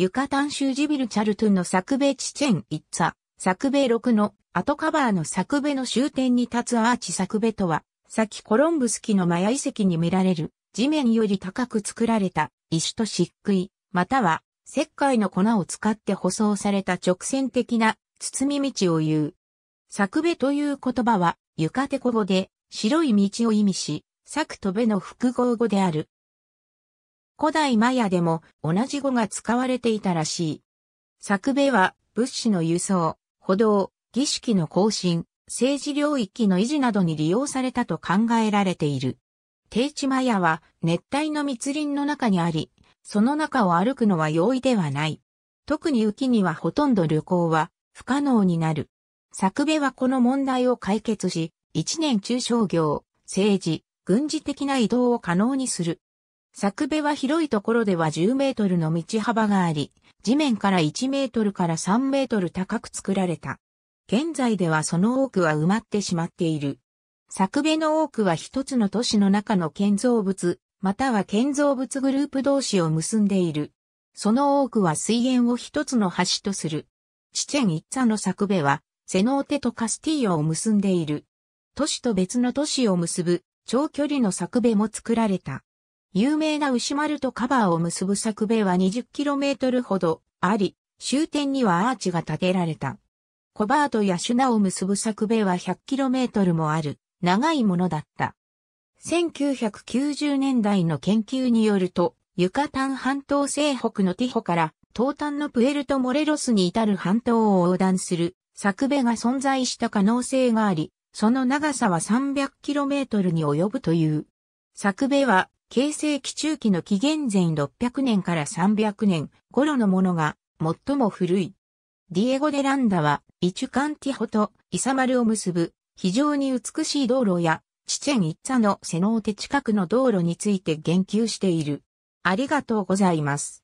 ユカタン州ジビルチャルトゥンの作米地ッツァ、作米6の後カバーの作米の終点に立つアーチ作米とは、先コロンブス期のマヤ遺跡に見られる地面より高く作られた石と漆喰、または石灰の粉を使って舗装された直線的な包み道を言う。作米という言葉は、ユカテコ語で白い道を意味し、作とべの複合語である。古代マヤでも同じ語が使われていたらしい。作米は物資の輸送、歩道、儀式の更新、政治領域の維持などに利用されたと考えられている。低地マヤは熱帯の密林の中にあり、その中を歩くのは容易ではない。特に雪にはほとんど旅行は不可能になる。作米はこの問題を解決し、一年中商業、政治、軍事的な移動を可能にする。作部は広いところでは10メートルの道幅があり、地面から1メートルから3メートル高く作られた。現在ではその多くは埋まってしまっている。作部の多くは一つの都市の中の建造物、または建造物グループ同士を結んでいる。その多くは水源を一つの橋とする。チチェン一座の作部は、セノーテとカスティーヨを結んでいる。都市と別の都市を結ぶ長距離の作部も作られた。有名な牛丸とカバーを結ぶ作米は 20km ほどあり、終点にはアーチが建てられた。コバートやシュナを結ぶ作米は 100km もある、長いものだった。1990年代の研究によると、ユカタン半島西北のティホから東端のプエルトモレロスに至る半島を横断する作米が存在した可能性があり、その長さは 300km に及ぶという。作米は形成期中期の紀元前600年から300年頃のものが最も古い。ディエゴ・デ・ランダは、イチュカンティホとイサマルを結ぶ非常に美しい道路や、チチェン・イッツァのセノーテ近くの道路について言及している。ありがとうございます。